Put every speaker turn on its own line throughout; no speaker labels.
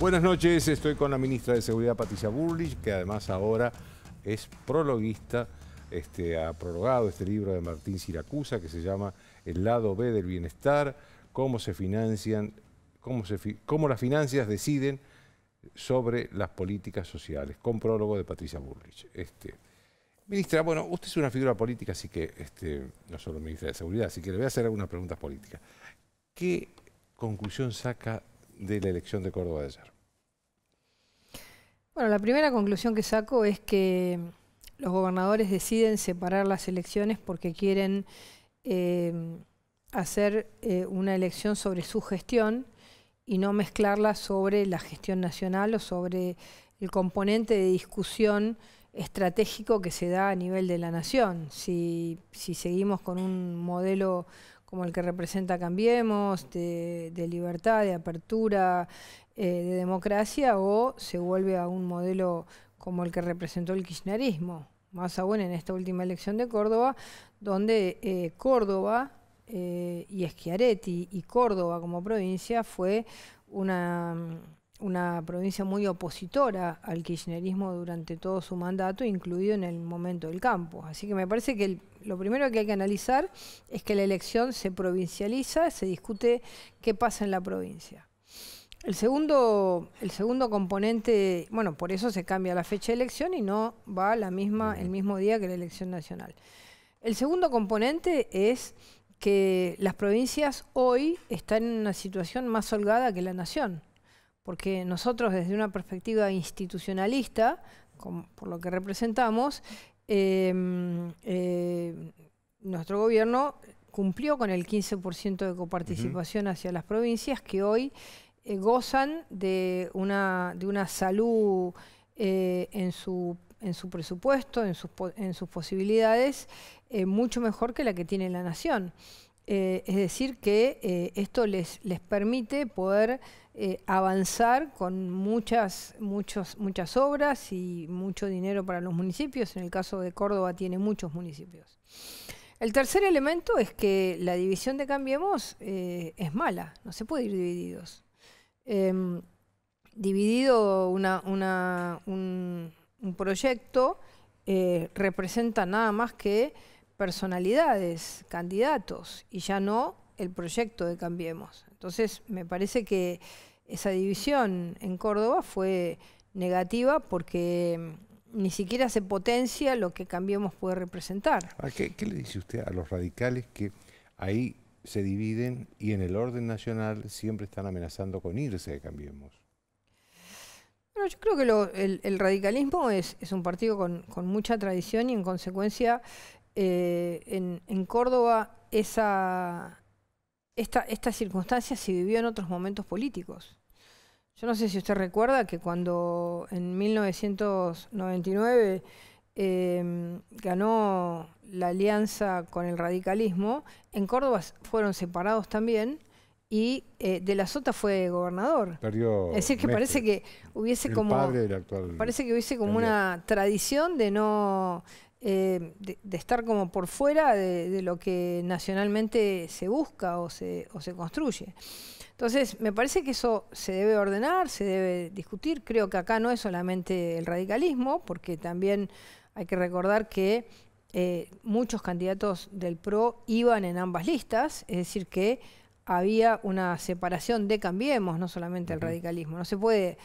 Buenas noches, estoy con la ministra de Seguridad Patricia Burlich, que además ahora es prologuista, este, ha prologado este libro de Martín Siracusa que se llama El lado B del bienestar, cómo se financian, cómo, las finanzas deciden sobre las políticas sociales, con prólogo de Patricia Burlich. Este, ministra, bueno, usted es una figura política, así que, este, no solo ministra de Seguridad, así que le voy a hacer algunas preguntas políticas. ¿Qué conclusión saca de la elección de Córdoba de ayer?
Bueno, la primera conclusión que saco es que mm, los gobernadores deciden separar las elecciones porque quieren em, hacer eh, una elección sobre su gestión y no mezclarla sobre la gestión nacional o sobre el componente de discusión estratégico que se da a nivel de la nación. Si, seguimos con un modelo como el que representa Cambiemos, de libertad, de apertura, eh, de democracia o se vuelve a un modelo como el que representó el kirchnerismo. Más aún en esta última elección de Córdoba, donde eh, Córdoba eh, y Eschiaretti y Córdoba como provincia fue una, provincia muy opositora al kirchnerismo durante todo su mandato, incluido en el momento del campo. Así que me parece que lo primero que hay que analizar es que la elección se provincializa, se discute qué pasa en la provincia. El segundo, el segundo componente, bueno, por eso se cambia la fecha de elección y no va la misma, el mismo día que la elección nacional. El segundo componente es que las provincias hoy están en una situación más holgada que la nación, porque nosotros desde una perspectiva institucionalista, por lo que representamos, em, eh, nuestro gobierno cumplió con el 15% de coparticipación hacia las provincias que hoy eh, gozan de una, de una salud eh, en su presupuesto, en sus, posibilidades, eh, mucho mejor que la que tiene la nación. es decir, que esto les, les permite poder avanzar con muchas, muchas obras y mucho dinero para los municipios. En el caso de Córdoba tiene muchos municipios. El tercer elemento es que la división de Cambiemos es mala, no se puede ir divididos. Em, dividido un, proyecto eh, representa nada más que personalidades, candidatos, y ya no el proyecto de Cambiemos. Entonces, me parece que esa división en Córdoba fue negativa porque em, ni siquiera se potencia lo que Cambiemos puede representar.
Ah, qué, le dice usted a los radicales que ahí se dividen y en el orden nacional siempre están amenazando con irse de Cambiemos.
Bueno, yo creo que el, radicalismo es, un partido con, con, mucha tradición y en consecuencia eh, en, en, Córdoba esa, esta, esta circunstancia se vivió en otros momentos políticos. Yo no sé si usted recuerda que cuando en 1999 Em, ganó la alianza con el radicalismo, en Córdoba fueron separados también y eh, de la Sota fue gobernador. es decir, que parece que hubiese como parece que hubiese como una tradición de no eh, estar como por fuera de, lo que nacionalmente se busca o se, o se construye. Entonces, me parece que eso se debe ordenar, se debe discutir. Creo que acá no es solamente el radicalismo, porque también hay que recordar que eh, muchos candidatos del PRO iban en ambas listas, es decir, que había una separación de Cambiemos, no solamente el radicalismo. No se puede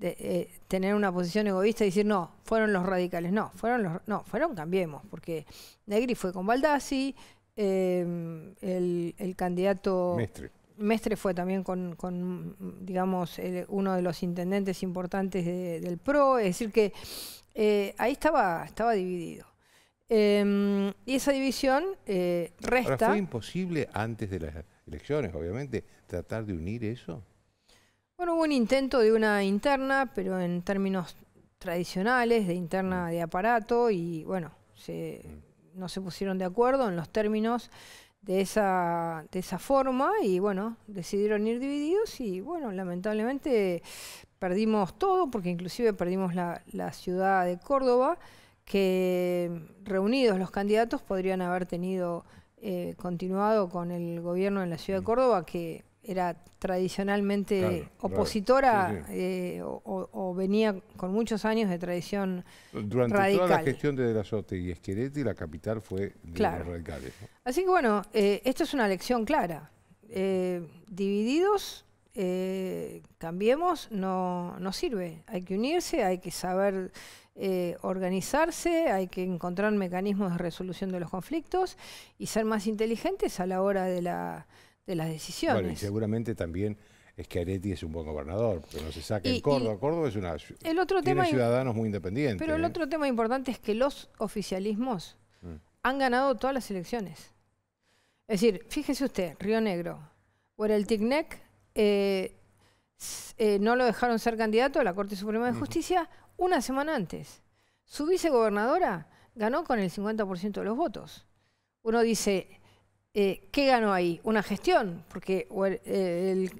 eh, tener una posición egoísta y decir, no, fueron los radicales. No, fueron los, no, fueron Cambiemos, porque Negri fue con Baldassi, em, el, candidato... Mestre. fue también con, digamos, uno de los intendentes importantes del PRO, es decir que eh, ahí estaba, estaba dividido. Em, y esa división eh, resta... ¿Fue
imposible antes de las elecciones, obviamente, tratar de unir eso?
Bueno, hubo un intento de una interna, pero en términos tradicionales, de interna mm. de aparato, y bueno, mm. no se pusieron de acuerdo en los términos de de esa forma y bueno, decidieron ir divididos y bueno, lamentablemente perdimos todo, porque inclusive perdimos la, ciudad de Córdoba, que reunidos los candidatos podrían haber tenido eh, continuado con el gobierno en la ciudad de mm. Córdoba, que era tradicionalmente opositora eh, o, venía con muchos años de tradición
Durante toda la gestión de la Sote y Esquerete, la capital fue de los radicales.
Así que bueno, eh, esto es una lección clara. divididos eh, cambiemos no, sirve. Hay que unirse, hay que saber eh, organizarse, hay que encontrar mecanismos de resolución de los conflictos y ser más inteligentes a la hora de, la, de las decisiones. Bueno, y
seguramente también es que Areti es un buen gobernador, porque no se saca en Córdoba. Córdoba es una el otro tiene tema ciudadanos muy independientes. Pero el ¿eh? otro
tema importante es que los oficialismos mm. han ganado todas las elecciones. Es decir, fíjese usted, Río Negro, por el TICNEC eh, eh, no lo dejaron ser candidato a la Corte Suprema de Justicia una semana antes. Su vicegobernadora ganó con el 50% de los votos. Uno dice, eh, ¿qué ganó ahí? Una gestión, porque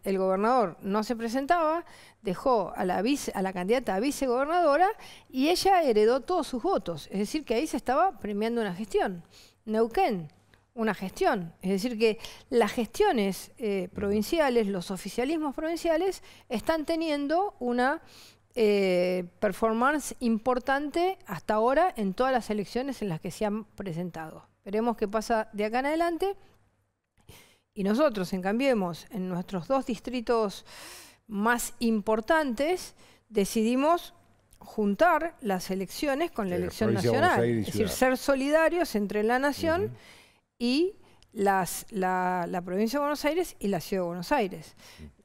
el, gobernador no se presentaba, dejó a la, a la candidata a vicegobernadora y ella heredó todos sus votos. Es decir, que ahí se estaba premiando una gestión. Neuquén, una gestión. Es decir, que las gestiones eh, provinciales, los oficialismos provinciales, están teniendo una eh, performance importante hasta ahora en todas las elecciones en las que se han presentado. Veremos qué pasa de acá en adelante. Y nosotros, en Cambiemos, en nuestros dos distritos más importantes, decidimos juntar las elecciones con la elección nacional. Es decir, ser solidarios entre la nación y las, la, provincia de Buenos Aires y la ciudad de Buenos Aires.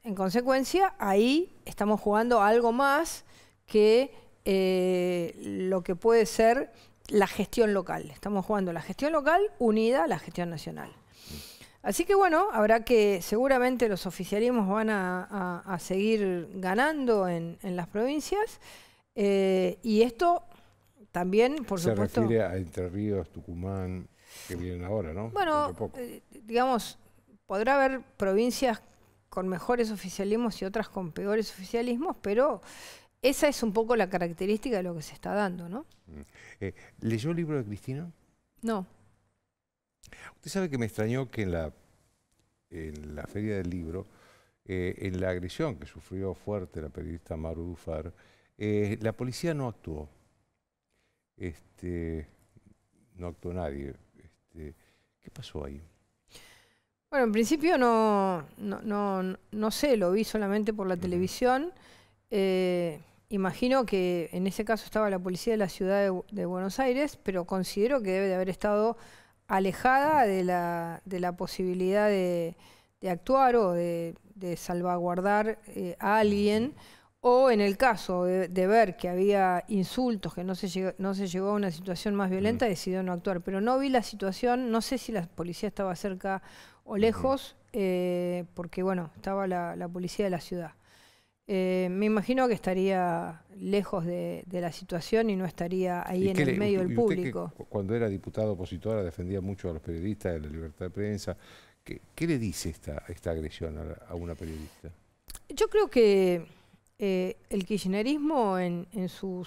Mm. En consecuencia, ahí estamos jugando algo más que eh, lo que puede ser la gestión local. Estamos jugando la gestión local unida a la gestión nacional. Mm. Así que bueno, habrá que, seguramente los oficialismos van a, seguir ganando en, las provincias. Eh, y esto también, por supuesto... Se refiere
a Entre Ríos, Tucumán, que vienen ahora, ¿no? Bueno, eh,
digamos, podrá haber provincias con mejores oficialismos y otras con peores oficialismos, pero esa es un poco la característica de lo que se está dando, ¿no?
Mm. Eh, ¿Leyó el libro de Cristina? No. Usted sabe que me extrañó que en la, en la feria del libro, eh, en la agresión que sufrió fuerte la periodista Maru Dufar, la policía no actuó. Este, no actuó nadie, ¿Qué pasó ahí?
Bueno, en principio no, sé, lo vi solamente por la televisión. Eh, imagino que en ese caso estaba la policía de la ciudad de, Buenos Aires, pero considero que debe de haber estado alejada de la, posibilidad de, actuar o de, salvaguardar eh, a alguien o en el caso de, ver que había insultos, que no se, llegó, no se llegó a una situación más violenta, decidió no actuar. Pero no vi la situación, no sé si la policía estaba cerca o lejos, eh, porque bueno, estaba la, policía de la ciudad. Eh, me imagino que estaría lejos de, la situación y no estaría ahí en el medio del público.
cuando era diputado opositora defendía mucho a los periodistas de la libertad de prensa. ¿Qué, le dice esta, esta agresión a una periodista?
Yo creo que eh, el kirchnerismo en, su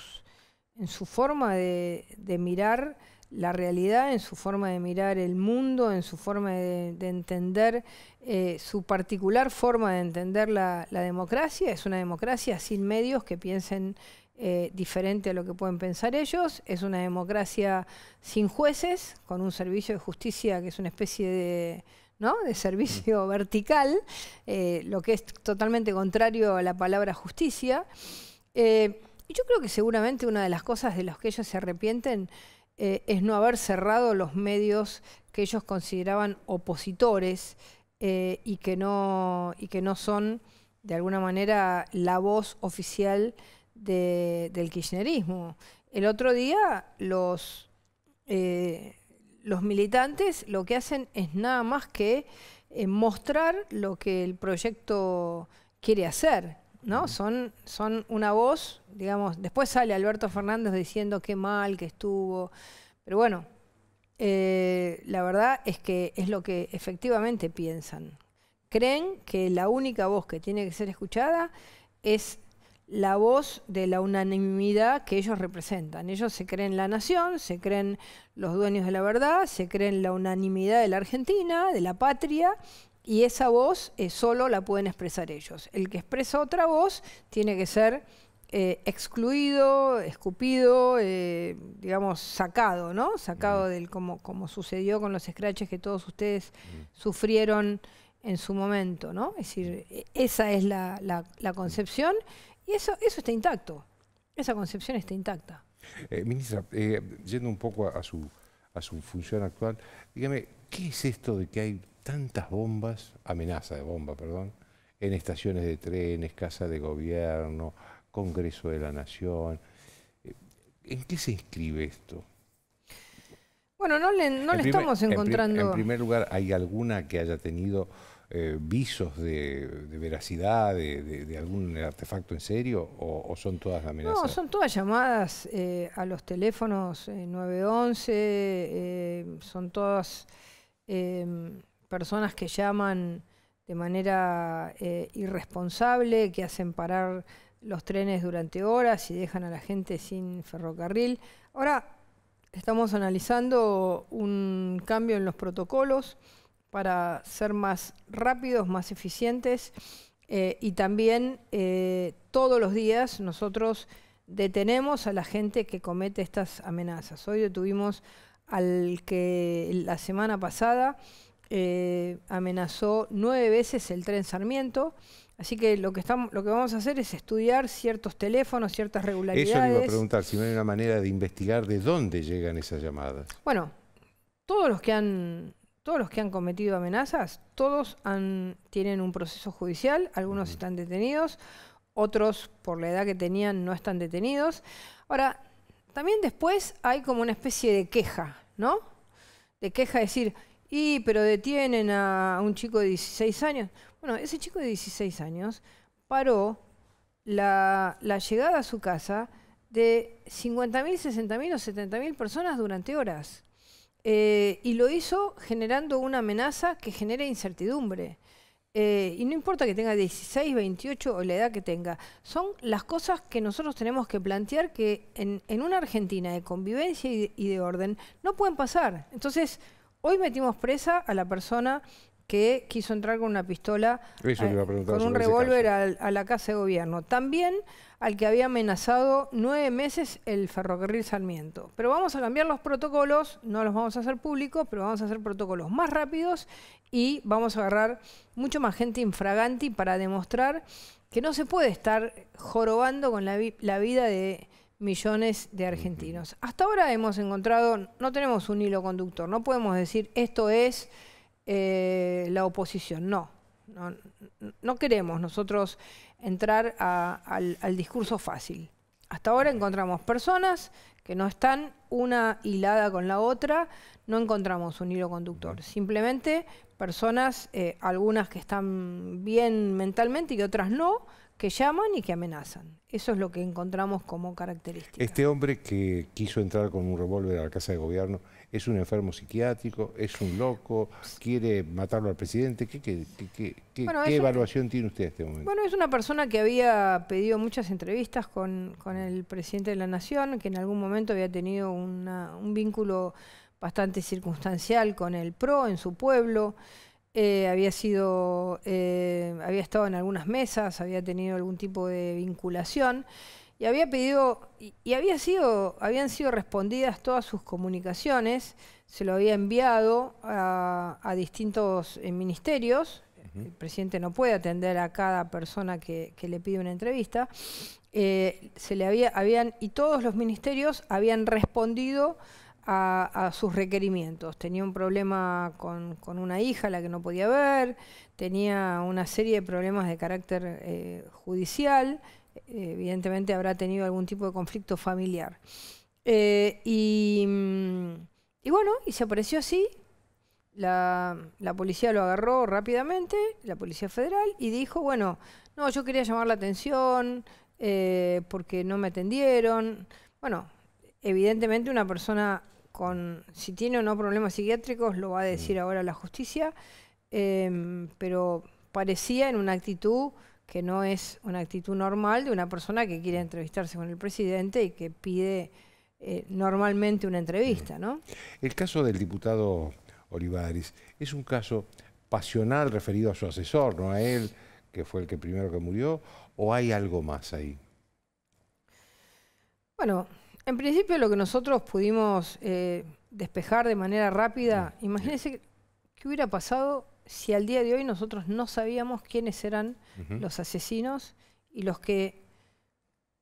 forma de, mirar la realidad, en su forma de mirar el mundo, en su forma de, entender, eh, su particular forma de entender la, democracia, es una democracia sin medios que piensen eh, diferente a lo que pueden pensar ellos, es una democracia sin jueces, con un servicio de justicia que es una especie de de servicio vertical, eh, lo que es totalmente contrario a la palabra justicia. Eh, y yo creo que seguramente una de las cosas de las que ellos se arrepienten eh, es no haber cerrado los medios que ellos consideraban opositores y, que no, y que no son, de alguna manera, la voz oficial del kirchnerismo. El otro día los los militantes lo que hacen es nada más que eh, mostrar lo que el proyecto quiere hacer, ¿no? Son, son una voz, digamos, después sale Alberto Fernández diciendo qué mal que estuvo, pero bueno, eh, la verdad es que es lo que efectivamente piensan. Creen que la única voz que tiene que ser escuchada es la voz de la unanimidad que ellos representan. Ellos se creen la nación, se creen los dueños de la verdad, se creen la unanimidad de la Argentina, de la patria, y esa voz eh, solo la pueden expresar ellos. El que expresa otra voz tiene que ser eh, excluido, escupido, eh, digamos, sacado, ¿no? Sacado del, como, como sucedió con los escraches que todos ustedes sufrieron en su momento, ¿no? Es decir, e, esa es la concepción y eso, eso está intacto, esa concepción está intacta.
Eh, ministra, eh, yendo un poco a, su, a su función actual, dígame, ¿qué es esto de que hay tantas bombas, amenaza de bomba, perdón, en estaciones de trenes, casa de gobierno, Congreso de la Nación? Eh, ¿En qué se inscribe esto?
Bueno, no le, no le estamos encontrando... En, primer
lugar, ¿hay alguna que haya tenido eh, visos de, veracidad de, algún artefacto en serio o, son todas amenazas? No, son
todas llamadas eh, a los teléfonos 911, eh, son todas em, personas que llaman de manera irresponsable, que hacen parar los trenes durante horas y dejan a la gente sin ferrocarril. Ahora estamos analizando un cambio en los protocolos para ser más rápidos, más eficientes eh, y también eh, todos los días nosotros detenemos a la gente que comete estas amenazas. Hoy detuvimos al que la semana pasada eh, amenazó nueve veces el tren Sarmiento. Así que lo que, estamos, lo que vamos a hacer es estudiar ciertos teléfonos, ciertas regularidades. Eso iba a preguntar,
si no hay una manera de investigar de dónde llegan esas llamadas.
Bueno, todos los que han todos los que han cometido amenazas, todos tienen un proceso judicial, algunos están detenidos, otros por la edad que tenían no están detenidos. Ahora, también después hay como una especie de queja, ¿no? De queja decir, y pero detienen a un chico de 16 años. Bueno, ese chico de 16 años paró la, la llegada a su casa de 50.000, 60.000 o 70.000 personas durante horas. Eh, y lo hizo generando una amenaza que genera incertidumbre. Eh, y no importa que tenga 16, 28 o la edad que tenga, son las cosas que nosotros tenemos que plantear que en, una Argentina de convivencia y de orden no pueden pasar. Entonces, hoy metimos presa a la persona que quiso entrar con una pistola, eh, con un revólver a, la Casa de Gobierno. También al que había amenazado nueve meses el ferrocarril Sarmiento. Pero vamos a cambiar los protocolos, no los vamos a hacer públicos, pero vamos a hacer protocolos más rápidos y vamos a agarrar mucho más gente infraganti para demostrar que no se puede estar jorobando con la vida de millones de argentinos. Hasta ahora hemos encontrado, no tenemos un hilo conductor, no podemos decir esto es eh, la oposición. No, no, queremos nosotros entrar al, discurso fácil. Hasta ahora encontramos personas que no están una hilada con la otra, no encontramos un hilo conductor. Simplemente personas, eh, algunas que están bien mentalmente y otras no, que llaman y que amenazan. Eso es lo que encontramos como característica.
Este hombre que quiso entrar con un revólver a la Casa de Gobierno, es un enfermo psiquiátrico, es un loco, quiere matarlo al presidente. ¿Qué, evaluación tiene usted en este momento? Bueno,
es una persona que había pedido muchas entrevistas con, el presidente de la Nación, que en algún momento había tenido un vínculo bastante circunstancial con el PRO en su pueblo. Eh, había sido, eh, había estado en algunas mesas, había tenido algún tipo de vinculación y había pedido y, había sido, habían sido respondidas todas sus comunicaciones, se lo había enviado a, distintos eh, ministerios. El presidente no puede atender a cada persona que, le pide una entrevista. Eh, se le había, habían, y todos los ministerios habían respondido a, sus requerimientos. Tenía un problema con, una hija, la que no podía ver, tenía una serie de problemas de carácter eh, judicial, evidentemente habrá tenido algún tipo de conflicto familiar. Eh, mm, y, bueno, y se apareció así. La, policía lo agarró rápidamente, la Policía Federal, y dijo, bueno, no, yo quería llamar la atención eh, porque no me atendieron. Bueno, evidentemente una persona con, si tiene o no problemas psiquiátricos, lo va a decir mm. ahora la justicia, eh, pero parecía en una actitud que no es una actitud normal de una persona que quiere mm. entrevistarse con el presidente y que pide eh, normalmente una entrevista, mm. ¿no?
El caso del diputado Olivares es un caso pasional referido a su asesor, no a él, que fue el que primero que murió, o hay algo más ahí?
Bueno, en principio lo que nosotros pudimos eh, despejar de manera rápida, mm. imagínense qué hubiera pasado si al día de hoy nosotros no sabíamos quiénes eran los asesinos y los que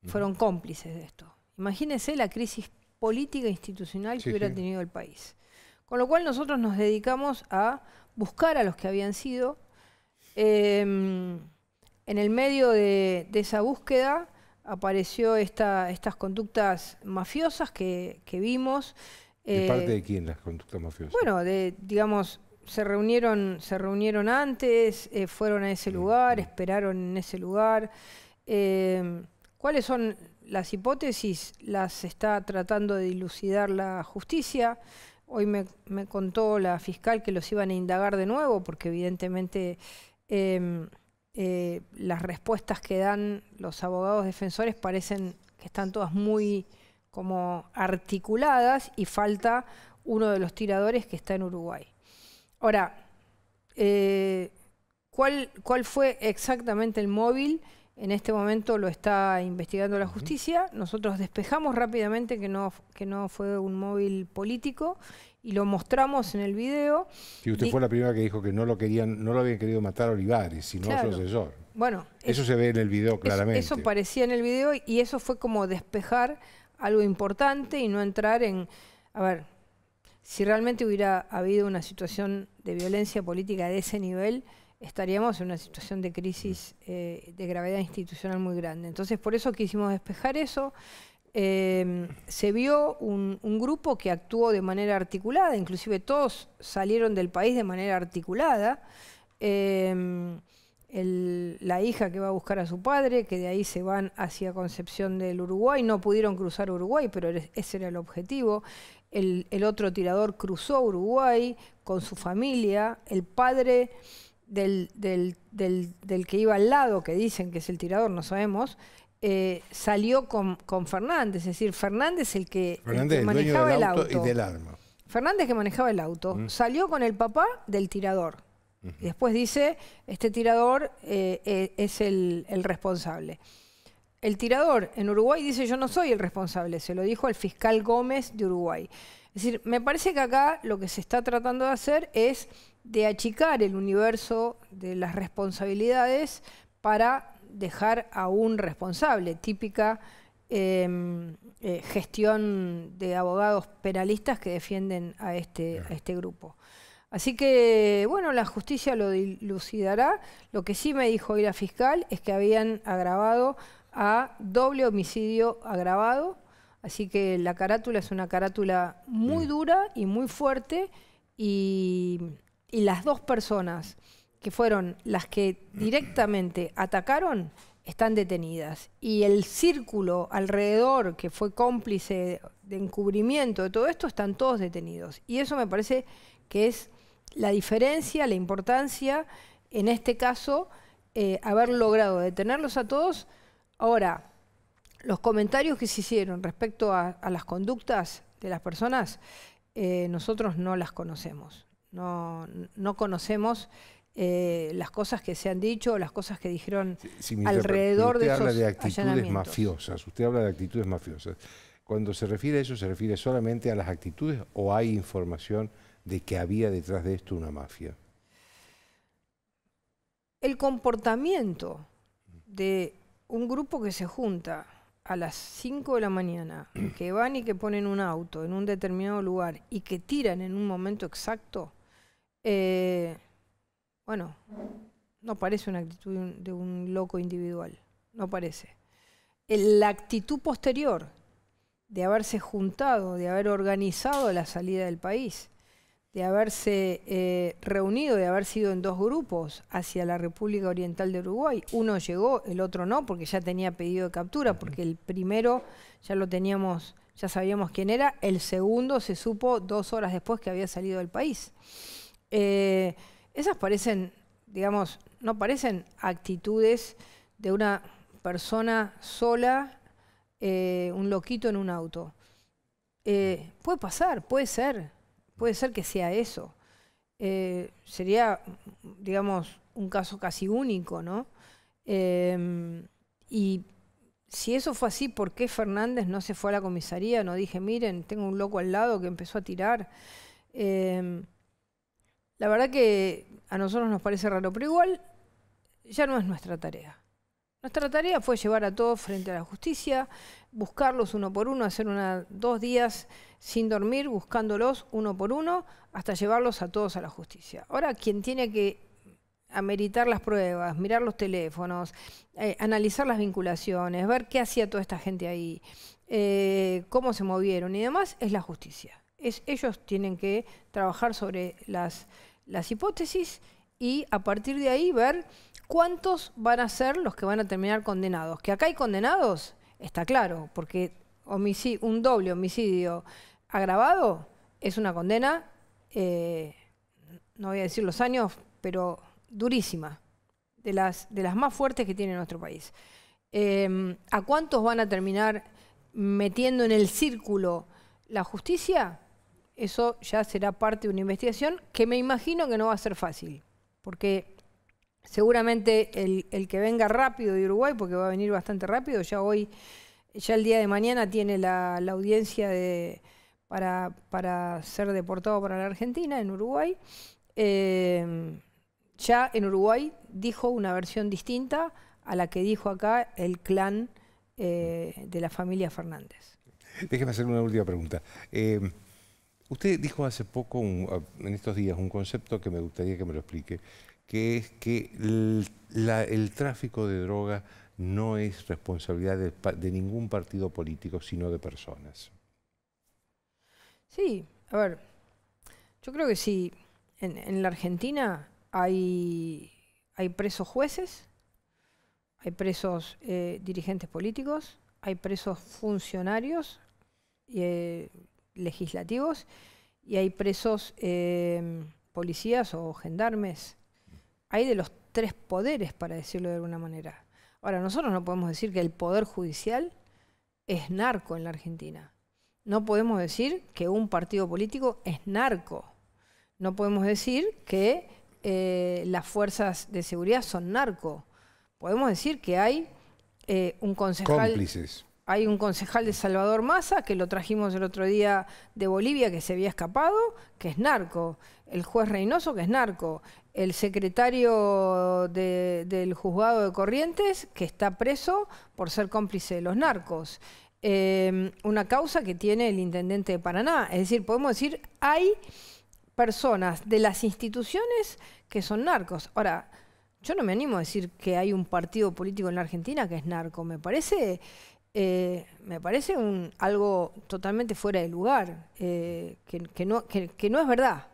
fueron cómplices de esto. Imagínense la crisis política e institucional que hubiera tenido el país. Con lo cual nosotros nos dedicamos a buscar a los que habían sido. Em, en el medio de, esa búsqueda apareció esta, estas conductas mafiosas que, vimos. ¿De parte eh, de
quién las conductas mafiosas?
Bueno, de, digamos, se reunieron, se reunieron antes, eh, fueron a ese lugar, esperaron en ese lugar. Em, ¿Cuáles son las hipótesis? Las está tratando de dilucidar la justicia. Hoy me, contó la fiscal que los iban a indagar de nuevo, porque evidentemente em, eh, las respuestas que dan los abogados defensores parecen que están todas muy como articuladas y falta uno de los tiradores que está en Uruguay. Ahora, eh, ¿cuál, fue exactamente el móvil? En este momento lo está investigando la justicia. Nosotros despejamos rápidamente que no, que no fue un móvil político y lo mostramos en el video. Y usted fue la
primera que dijo que no lo querían, no lo habían querido matar a Olivares, sino a su asesor.
Bueno, eso
se ve en el video claramente. Eso, eso,
parecía en el video y eso fue como despejar algo importante y no entrar en, a ver, si realmente hubiera habido una situación de violencia política de ese nivel, estaríamos en una situación de crisis eh, de gravedad institucional muy grande. Entonces, por eso quisimos despejar eso. Em, se vio un, grupo que actuó de manera articulada, inclusive todos salieron del país de manera articulada. Em, la hija que va a buscar a su padre, que de ahí se van hacia Concepción del Uruguay, no pudieron cruzar Uruguay, pero ese era el objetivo el, otro tirador cruzó Uruguay con su familia, el padre del, del, del, que iba al lado, que dicen que es el tirador, no sabemos, eh, salió con, Fernández, es decir, Fernández el que, el que manejaba el auto, arma. Fernández que manejaba el auto, salió con el papá del tirador. después dice, este tirador eh, eh, es el responsable. El tirador en Uruguay dice yo no soy el responsable, se lo dijo el fiscal Gómez de Uruguay. Es decir, me parece que acá lo que se está tratando de hacer es de achicar el universo de las responsabilidades para dejar a un responsable, típica em, eh, gestión de abogados penalistas que defienden a este, a este grupo. Así que, bueno, la justicia lo dilucidará. Lo que sí me dijo hoy la fiscal es que habían agravado a doble homicidio agravado. Así que la carátula es una carátula muy mm. dura y muy fuerte y, las dos personas que fueron las que directamente atacaron están detenidas. Y el círculo alrededor que fue cómplice de encubrimiento de todo esto están todos detenidos. Y eso me parece que es la diferencia, la importancia, en este caso, eh, haber logrado detenerlos a todos Ahora, los comentarios que se hicieron respecto a, las conductas de las personas, eh, nosotros no las conocemos. No, conocemos eh, las cosas que se han dicho, las cosas que dijeron alrededor de habla de actitudes
mafiosas. Usted habla de actitudes mafiosas. Cuando se refiere a eso, ¿se refiere solamente a las actitudes o hay información de que había detrás de esto una mafia?
El comportamiento de un grupo que se junta a las 5 de la mañana, que van y que ponen un auto en un determinado lugar y que tiran en un momento exacto, eh, bueno, no parece una actitud de un loco individual, no parece. Eh, la actitud posterior de haberse juntado, de haber organizado la salida del país, de haberse eh, reunido, de haber sido en dos grupos hacia la República Oriental de Uruguay. Uno llegó, el otro no, porque ya tenía pedido de captura, porque el primero ya lo teníamos, ya sabíamos quién era, el segundo se supo dos horas después que había salido del país. Eh, esas parecen, digamos, no parecen actitudes de una persona sola, eh, un loquito en un auto. puede pasar, puede ser Puede ser que sea eso. Eh, sería, digamos, un caso casi único, ¿no? Em, y si eso fue así, ¿por qué Fernández no se fue a la comisaría? No dije, miren, tengo un loco al lado que empezó a tirar. Em, la verdad que a nosotros nos parece raro, pero igual ya no es nuestra tarea. Nuestra tarea fue llevar a todos frente a la justicia, buscarlos uno por uno, hacer una, dos días sin dormir buscándolos uno por uno hasta llevarlos a todos a la justicia. Ahora, quien tiene que ameritar las pruebas, mirar los teléfonos, eh, analizar las vinculaciones, ver qué hacía toda esta gente ahí, eh, cómo se movieron y demás, es la justicia. Es, ellos tienen que trabajar sobre las, las hipótesis y a partir de ahí ver cuántos van a ser los que van a terminar condenados. Que acá hay condenados Está claro, porque un doble homicidio agravado es una condena, eh, no voy a decir los años, pero durísima, de las, de las más fuertes que tiene nuestro país. Em, ¿A cuántos van a terminar metiendo en el círculo la justicia? Eso ya será parte de una investigación que me imagino que no va a ser fácil, porque Seguramente el, que venga rápido de Uruguay, porque va a venir bastante rápido, ya hoy, ya el día de mañana tiene la, audiencia para, ser deportado para la Argentina en Uruguay. Em, ya en Uruguay dijo una versión distinta a la que dijo acá el clan eh, de la familia Fernández.
Déjeme hacer una última pregunta. Em, usted dijo hace poco, en estos días, un concepto que me gustaría que me lo explique, que es que el, tráfico de droga no es responsabilidad de, ningún partido político, sino de personas.
Sí, a ver, yo creo que sí, en, la Argentina hay, presos jueces, hay presos eh, dirigentes políticos, hay presos funcionarios eh, legislativos y hay presos eh, policías o gendarmes hay de los tres poderes, para decirlo de alguna manera. Ahora, nosotros no podemos decir que el poder judicial es narco en la Argentina. No podemos decir que un partido político es narco. No podemos decir que eh, las fuerzas de seguridad son narco. Podemos decir que hay eh, un concejal... Cómplices hay un concejal de Salvador Massa, que lo trajimos el otro día de Bolivia, que se había escapado, que es narco. El juez Reynoso, que es narco. El secretario del juzgado de Corrientes, que está preso por ser cómplice de los narcos. Em, una causa que tiene el intendente de Paraná. Es decir, podemos decir, hay personas de las instituciones que son narcos. Ahora, yo no me animo a decir que hay un partido político en la Argentina que es narco. Me parece eh, me parece un, algo totalmente fuera de lugar, eh, que, no, es verdad,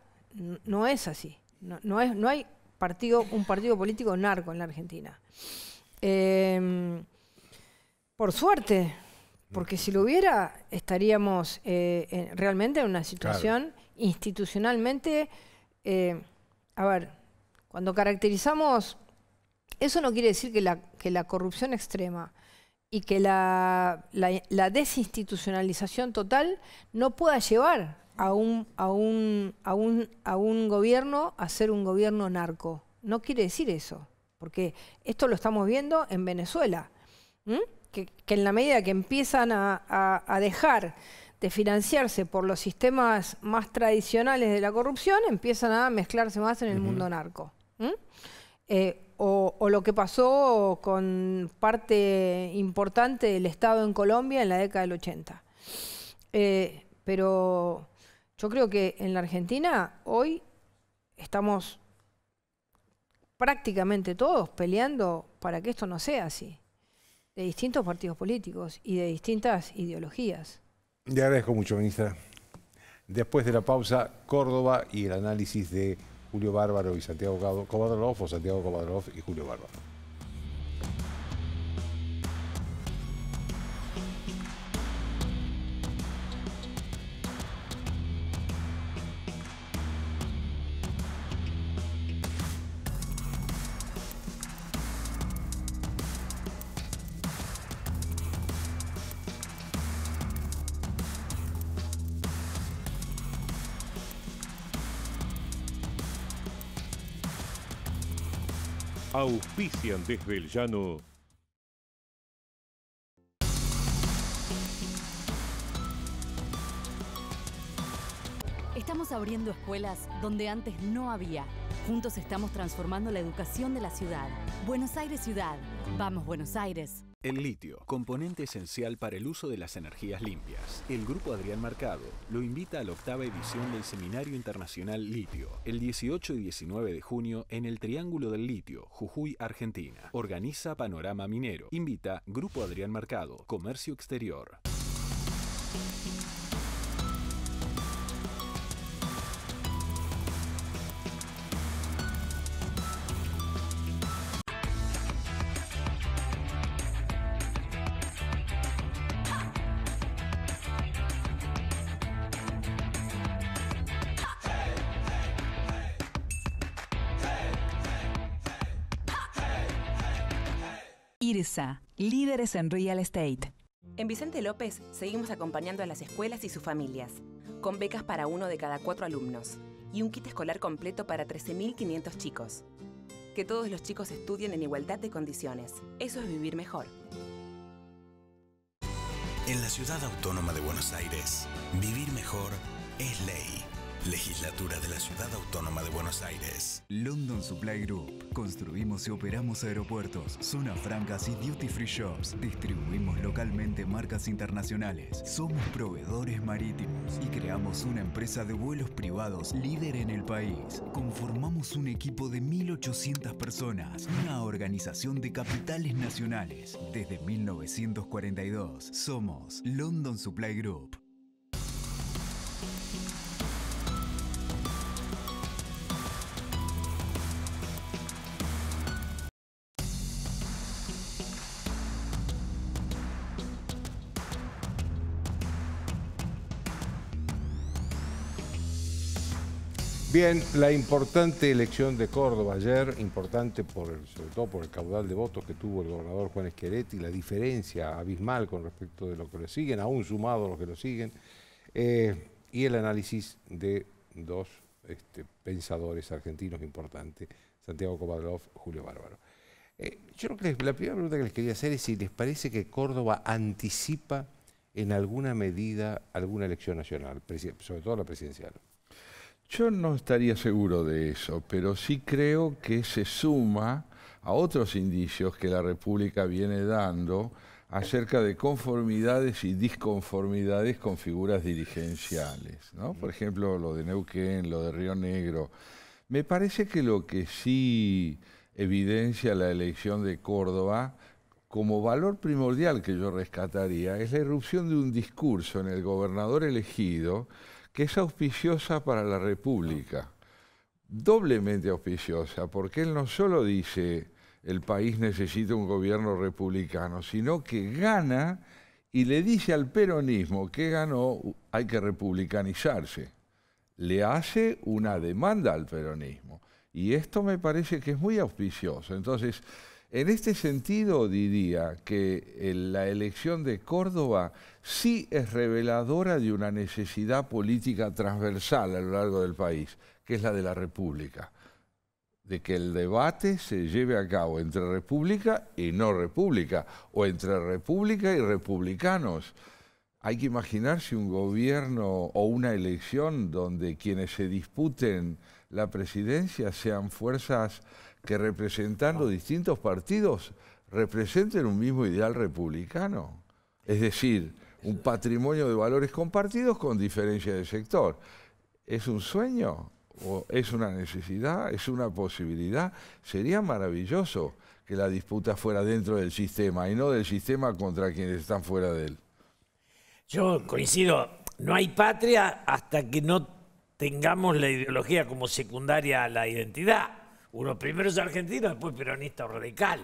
no, es así. No, hay partido, un partido político narco en la Argentina. Em, por suerte, porque si lo hubiera, estaríamos eh, realmente en una situación institucionalmente... a ver, cuando caracterizamos... Eso no quiere decir que la corrupción extrema y que la, desinstitucionalización total no pueda llevar a un, a, un, a, gobierno a ser un gobierno narco. No quiere decir eso, porque esto lo estamos viendo en Venezuela, que, en la medida que empiezan a, dejar de financiarse por los sistemas más tradicionales de la corrupción, empiezan a mezclarse más en el mundo narco. Eh, o, lo que pasó con parte importante del Estado en Colombia en la década del 80. Eh, pero yo creo que en la Argentina hoy estamos prácticamente todos peleando para que esto no sea así, de distintos partidos políticos y de distintas ideologías.
Le agradezco mucho, ministra. Después de la pausa, Córdoba y el análisis de... Julio Bárbaro y Santiago Cobadrolov o Santiago Cobadrolov y Julio Bárbaro. Auspician desde el llano.
Estamos abriendo escuelas donde antes no había. Juntos estamos transformando la educación
de la ciudad. Buenos Aires Ciudad. Vamos Buenos Aires. El litio, componente esencial para el uso de las energías limpias. El grupo Adrián Marcado lo invita a la octava edición del Seminario Internacional Litio, el 18 y 19 de junio en el Triángulo del Litio, Jujuy, Argentina. Organiza Panorama Minero. Invita Grupo Adrián Marcado. Comercio Exterior.
en Real Estate. En Vicente López seguimos acompañando a las escuelas y sus familias, con becas para uno de cada cuatro alumnos y un kit escolar completo para 13.500 chicos. Que todos los chicos estudien en igualdad de condiciones. Eso es vivir mejor.
En la ciudad autónoma de Buenos Aires, vivir mejor es ley. Legislatura de la Ciudad Autónoma de Buenos Aires. London Supply Group. Construimos y operamos aeropuertos, zonas francas y duty free shops. Distribuimos localmente marcas internacionales. Somos proveedores marítimos y creamos una empresa de vuelos privados líder en el país. Conformamos un equipo de 1.800 personas, una organización de capitales nacionales. Desde 1942 somos London Supply Group. Bien, la importante elección de Córdoba ayer, importante por sobre todo por el caudal de votos que tuvo el gobernador Juan Esqueretti, la diferencia abismal con respecto de los que lo siguen, aún sumado a los que lo siguen, eh, y el análisis de dos este, pensadores argentinos importantes, Santiago y Julio Bárbaro. Eh, yo creo que la primera pregunta que les quería hacer es si les parece que Córdoba anticipa en alguna medida alguna elección nacional, sobre todo la presidencial. Yo no estaría seguro de eso, pero sí creo que se suma
a otros indicios que la República viene dando acerca de conformidades y disconformidades con figuras dirigenciales, Por ejemplo, lo de Neuquén, lo de Río Negro. Me parece que lo que sí evidencia la elección de Córdoba como valor primordial que yo rescataría es la irrupción de un discurso en el gobernador elegido que es auspiciosa para la República, doblemente auspiciosa, porque él no solo dice el país necesita un gobierno republicano, sino que gana y le dice al peronismo que ganó hay que republicanizarse. Le hace una demanda al peronismo. Y esto me parece que es muy auspicioso. Entonces, en este sentido diría que eh, la elección de Córdoba sí es reveladora de una necesidad política transversal a lo largo del país, que es la de la República, de que el debate se lleve a cabo entre República y no República, o entre República y republicanos. Hay que imaginarse un gobierno o una elección donde quienes se disputen la presidencia sean fuerzas que representando distintos partidos representen un mismo ideal republicano. Es decir, un patrimonio de valores compartidos con diferencia de sector. ¿Es un sueño? ¿O es una necesidad? ¿Es una posibilidad? Sería maravilloso que la disputa fuera dentro del sistema y no del sistema contra quienes están fuera
de él. Yo coincido, no hay patria hasta que no tengamos la ideología como secundaria a la identidad uno primero es argentino, después peronista o radical.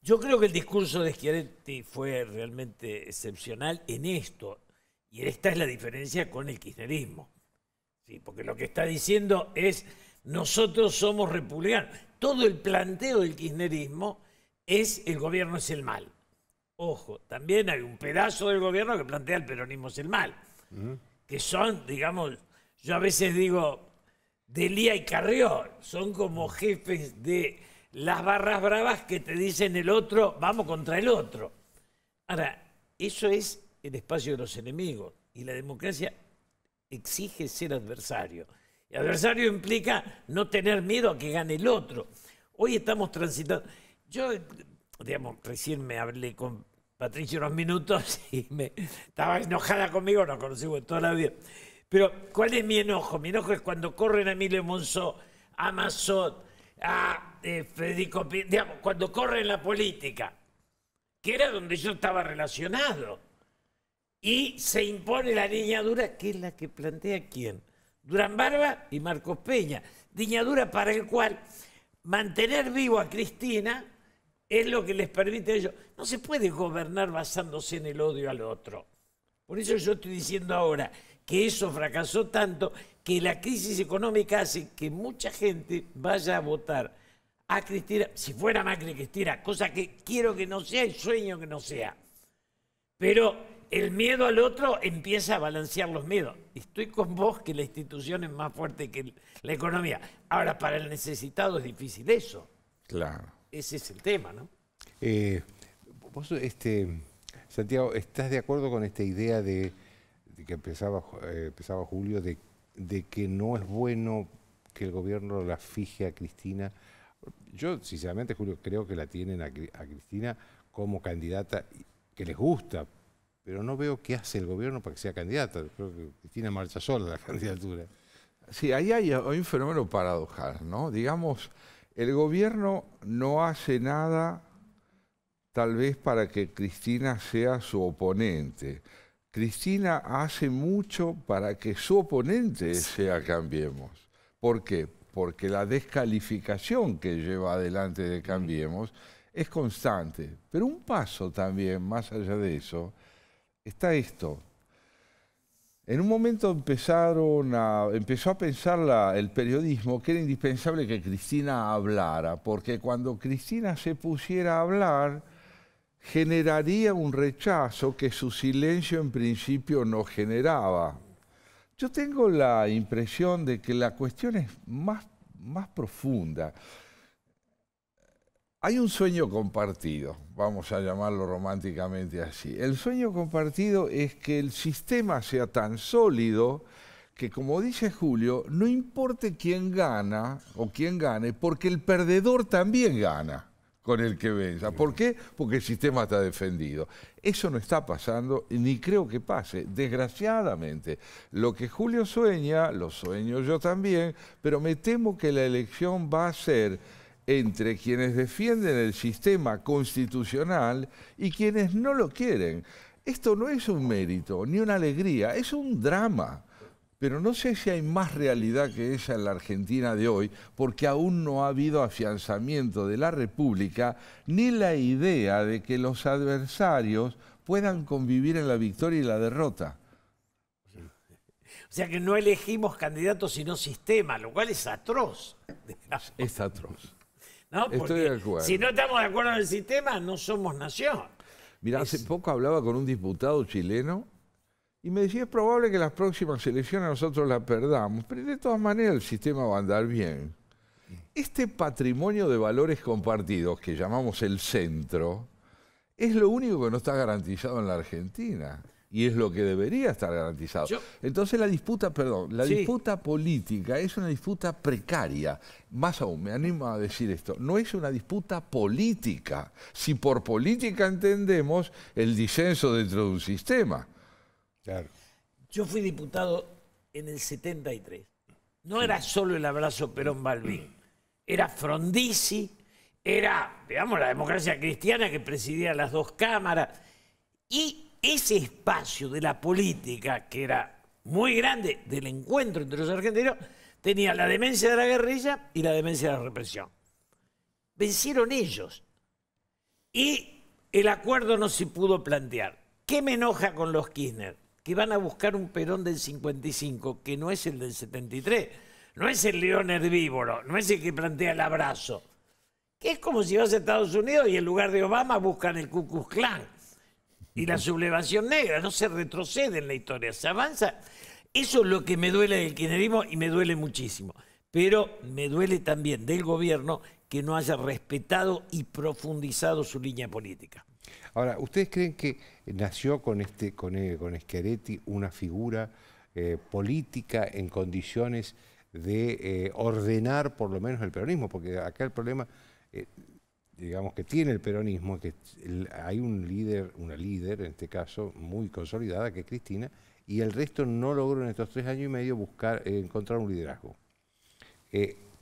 Yo creo que el discurso de Schiaretti fue realmente excepcional en esto, y esta es la diferencia con el kirchnerismo. Sí, porque lo que está diciendo es, nosotros somos republicanos. Todo el planteo del kirchnerismo es el gobierno es el mal. Ojo, también hay un pedazo del gobierno que plantea el peronismo es el mal, que son, digamos, yo a veces digo, Lía y Carrión. Son como jefes de las barras bravas que te dicen el otro, vamos contra el otro. Ahora, eso es el espacio de los enemigos y la democracia exige ser adversario. Y adversario implica no tener miedo a que gane el otro. Hoy estamos transitando. Yo, digamos, recién me hablé con Patricio unos minutos y me estaba enojada conmigo, no conocimos toda la vida. Pero, ¿cuál es mi enojo? Mi enojo es cuando corren a Emilio Monzó, a Mazot, a eh, Federico digamos, cuando corren la política, que era donde yo estaba relacionado. Y se impone la niñadura, que es la que plantea quién. Durán Barba y Marcos Peña. diñadura para el cual mantener vivo a Cristina es lo que les permite a ellos. No se puede gobernar basándose en el odio al otro. Por eso yo estoy diciendo ahora, que eso fracasó tanto que la crisis económica hace que mucha gente vaya a votar a Cristina, si fuera Macri Cristina, cosa que quiero que no sea y sueño que no sea. Pero el miedo al otro empieza a balancear los miedos. Estoy con vos que la institución es más fuerte que la economía. Ahora, para el necesitado es difícil eso. Claro. Ese es el tema, ¿no?
Eh, vos, este, Santiago, ¿estás de acuerdo con esta idea de que empezaba, eh, empezaba Julio, de, de, que no es bueno que el gobierno la fije a Cristina. Yo, sinceramente, Julio, creo que la tienen a, Cristina como candidata que les gusta, pero no veo qué hace el gobierno para que sea candidata. Creo que Cristina marcha sola la candidatura. Sí, ahí hay, un fenómeno paradojal, ¿no? Digamos, el gobierno
no hace nada tal vez para que Cristina sea su oponente. Cristina hace mucho para que su oponente sea Cambiemos. ¿Por qué? Porque la descalificación que lleva adelante de Cambiemos es constante. Pero un paso también, más allá de eso, está esto. En un momento empezaron empezó a pensar el periodismo que era indispensable que Cristina hablara, porque cuando Cristina se pusiera a hablar, generaría un rechazo que su silencio en principio no generaba. Yo tengo la impresión de que la cuestión es más, profunda. Hay un sueño compartido, vamos a llamarlo románticamente así. El sueño compartido es que el sistema sea tan sólido que, como dice Julio, no importe quién gana o quién gane, porque el perdedor también gana con el que venza. ¿Por qué? Porque el sistema está defendido. Eso no está pasando, ni creo que pase, desgraciadamente. Lo que Julio sueña, lo sueño yo también, pero me temo que la elección va a ser entre quienes defienden el sistema constitucional y quienes no lo quieren. Esto no es un mérito ni una alegría, es un drama. Pero no sé si hay más realidad que esa en la Argentina de hoy, porque aún no ha habido afianzamiento de la República ni la idea de que los adversarios puedan convivir en la victoria y la derrota.
O sea que no elegimos candidatos sino sistema, lo cual es atroz. Es atroz. Estoy Si no estamos de acuerdo en el sistema, no somos nación.
Mira, hace poco hablaba con un diputado chileno y me decía, es probable que las próximas elecciones nosotros las perdamos, pero de todas maneras el sistema va a andar bien. Este patrimonio de valores compartidos que llamamos el centro es lo único que no está garantizado en la Argentina y es lo que debería estar garantizado. Entonces la disputa, perdón, la disputa política es una disputa precaria. Más aún, me animo a decir esto, no es una disputa política, si por política entendemos el disenso dentro de un sistema.
Yo fui diputado en el 73. No era solo el abrazo Perón-Balbín. Era Frondizi, era, digamos, la democracia cristiana que presidía las dos cámaras. Y ese espacio de la política, que era muy grande, del encuentro entre los argentinos, tenía la demencia de la guerrilla y la demencia de la represión. Vencieron ellos. Y el acuerdo no se pudo plantear. ¿Qué me enoja con los Kirchner? que van a buscar un Perón del 55, que no es el del 73, no es el león herbívoro, no es el que plantea el abrazo. Que es como si vas a Estados Unidos y en lugar de Obama buscan el Ku Klux Klan y la sublevación negra. No se retrocede en la historia, se avanza. Eso es lo que me duele del kinerismo y me duele muchísimo. Pero me duele también del gobierno que no haya respetado y profundizado su línea política.
Ahora, ¿ustedes creen que nació con, este, con, eh, con una figura eh, política en condiciones de eh, ordenar por lo menos el peronismo, porque acá el problema, digamos, que tiene el peronismo, que hay un líder, una líder en este caso, muy consolidada, que es Cristina, y el resto no logró en estos tres años y medio buscar, encontrar un liderazgo.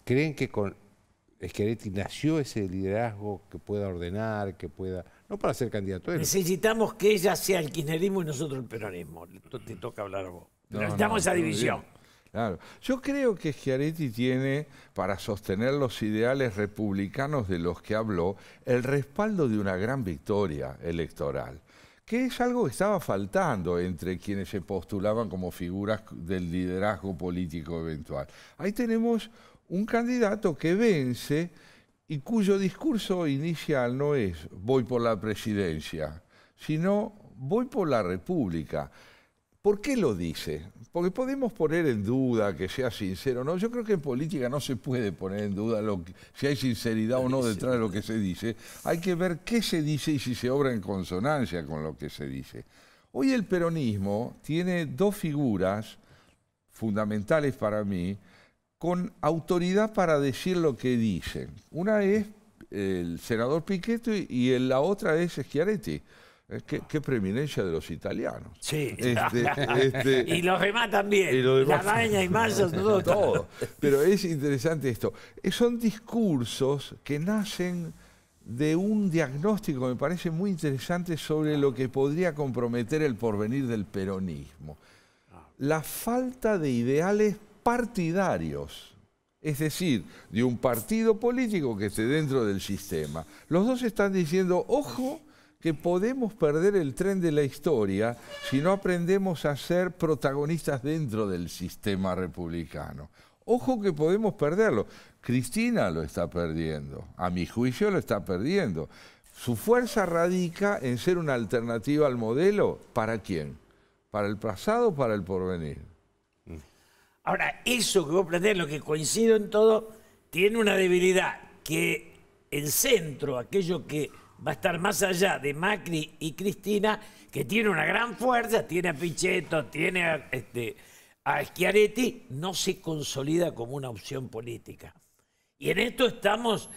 ¿Creen que con Eschiaretti nació ese liderazgo que pueda ordenar, que pueda... No para ser candidato. Necesitamos que ella sea el
kirchnerismo y nosotros el peronismo. Te toca hablar a vos. Necesitamos esa división.
Claro.
Yo creo que Schiaretti tiene, para sostener los ideales republicanos de los que habló, el respaldo de una gran victoria electoral que es algo que estaba faltando entre quienes se postulaban como figuras del liderazgo político eventual. Ahí tenemos un candidato que vence y cuyo discurso inicial no es voy por la presidencia, sino voy por la república. ¿Por qué lo dice? Porque podemos poner en duda que sea sincero, ¿no? Yo creo que en política no se puede poner en duda lo si hay sinceridad o no detrás de lo que se dice. Hay que ver qué se dice y si se obra en consonancia con lo que se dice. Hoy el peronismo tiene dos figuras fundamentales para mí, con autoridad para decir lo que dicen. Una es el senador Piquetti y la otra es Schiaretti. Eh, qué, preeminencia de los italianos. Sí. Este, este, y los demás también. Y los demás. y todo. todo. Pero es interesante esto. Eh, son discursos que nacen de un diagnóstico, me parece muy interesante, sobre lo que podría comprometer el porvenir del peronismo. Ah. La falta de ideales partidarios, es decir, de un partido político que esté dentro del sistema. Los dos están diciendo, ojo, que podemos perder el tren de la historia si no aprendemos a ser protagonistas dentro del sistema republicano. Ojo que podemos perderlo. Cristina lo está perdiendo, a mi juicio lo está perdiendo. Su fuerza radica en ser una alternativa al modelo, ¿para quién? ¿Para el pasado o para el porvenir?
Ahora, eso que vos planteas, lo que coincido en todo, tiene una debilidad, que el centro, aquello que va a estar más allá de Macri y Cristina, que tiene una gran fuerza, tiene a Pichetto, tiene a este, Schiaretti, no se consolida como una opción política. Y en esto estamos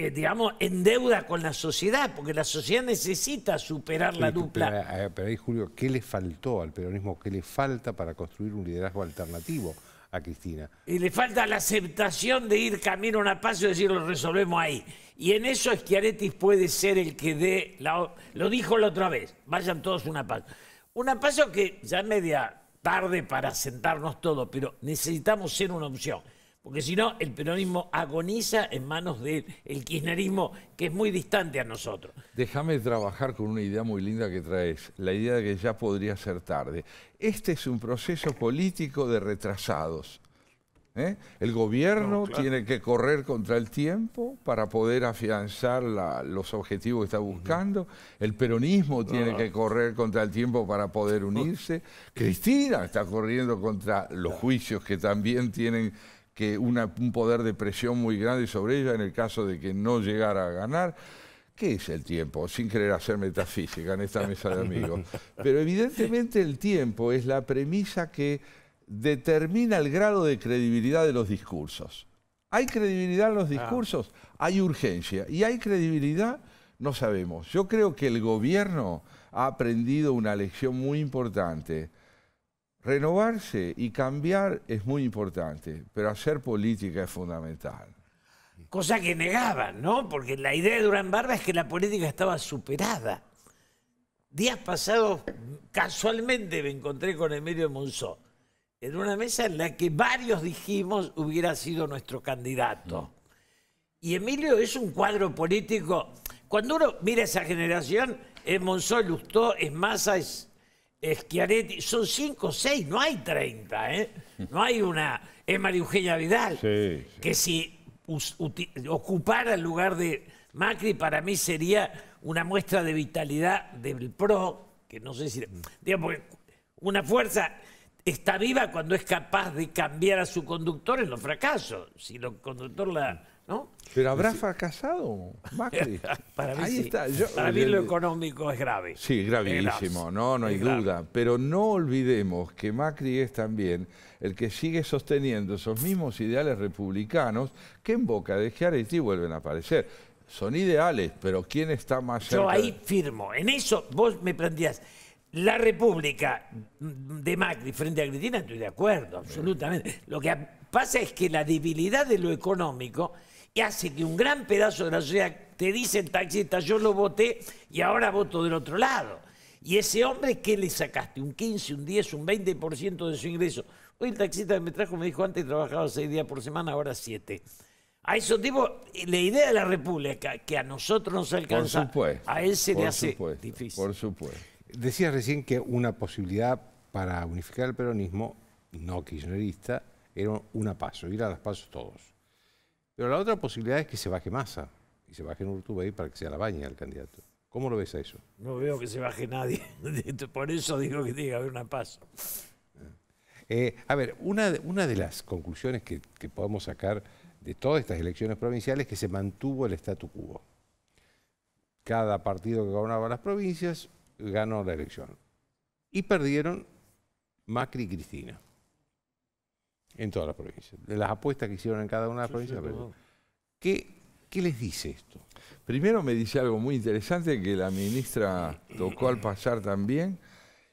eh, digamos, en deuda con la sociedad, porque la sociedad necesita superar la dupla.
Eh, eh, pero, ahí, Julio, ¿qué le faltó al peronismo? ¿Qué le falta para construir un liderazgo alternativo a Cristina?
Y le falta la aceptación de ir camino a una paz y decir, lo resolvemos ahí. Y en eso Schiaretti puede ser el que dé, la, lo dijo la otra vez, vayan todos una paz. Una paz que ya es media tarde para sentarnos todos, pero necesitamos ser una opción. Porque si no, el peronismo agoniza en manos del kirchnerismo, que es muy distante a nosotros.
Déjame trabajar con una idea muy linda que traes, la idea de que ya podría ser tarde. Este es un proceso político de retrasados. ¿eh? El gobierno tiene que correr contra el tiempo para poder afianzar los objetivos que está buscando. El peronismo tiene ah. que correr contra el tiempo para poder unirse. Cristina está corriendo contra los juicios que también tienen que un poder de presión muy grande sobre ella en el caso de que no llegara a ganar. ¿Qué es el tiempo? Sin querer hacer metafísica en esta mesa de amigos. Pero evidentemente el tiempo es la premisa que determina el grado de credibilidad de los discursos. ¿Hay credibilidad en los ah. discursos? Hay urgencia. ¿Y hay credibilidad? No sabemos. Yo creo que el gobierno ha aprendido una lección muy importante Renovarse y cambiar es muy importante, pero hacer política es fundamental.
Cosa que negaban, ¿no? Porque la idea de Durán Barba es que la política estaba superada. Días pasados, casualmente me encontré con Emilio Monzó, en una mesa en la que varios dijimos hubiera sido nuestro candidato. Mm. Y Emilio es un cuadro político. Cuando uno mira esa generación, eh, es Monzó, Lustó, es Massa, es Schiaretti, son 5 o 6, no hay 30, ¿eh? No hay una. Es María Eugenia Vidal, que si ocupara el lugar de Macri, para mí sería una muestra de vitalidad del PRO, que no sé si. Digamos, una fuerza está viva cuando es capaz de cambiar a su conductor en los fracasos. Si el conductor la
pero habrá fracasado
Macri. para mí, eh, lo eh, económico es grave.
Sí, gravísimo, no, no hay duda. Pero no olvidemos que Macri es también el que sigue sosteniendo esos mismos ideales republicanos que en boca de Giaretti vuelven a aparecer. Son ideales, pero ¿quién está más cerca? Yo ahí
firmo. En eso vos me planteás la República de Macri frente a Cristina, estoy de acuerdo, absolutamente. Lo que pasa es que la debilidad de lo económico y hace que un gran pedazo de la sociedad te dice el taxista, yo lo voté y ahora voto del otro lado. Y ese hombre, ¿qué le sacaste? ¿Un 15, un 10, un 20% de su ingreso? Hoy el taxista me trajo me dijo, antes trabajaba seis días por semana, ahora siete. A esos tipos, la idea de la República, que a nosotros nos alcanza, a él se le hace
difícil. Por supuesto. Decías recién que una posibilidad para unificar el peronismo, no kirchnerista, era una paso, ir a las pasos todos. Pero la otra posibilidad es que se baje Massa y se baje en Urtubey para que sea la baña el candidato. ¿Cómo lo ves a eso?
No veo que se baje nadie. Por eso digo que tiene que haber una paso.
Ah. Eh, a ver, una, de las conclusiones que, que, podemos sacar de todas estas elecciones provinciales es que se mantuvo el statu quo. Cada partido que gobernaba las provincias ganó la elección. Y perdieron Macri y Cristina. En todas las provincias. De las apuestas que hicieron en cada una de las provincias. ¿qué, les dice esto?
Primero me dice algo muy interesante que la ministra tocó al pasar también,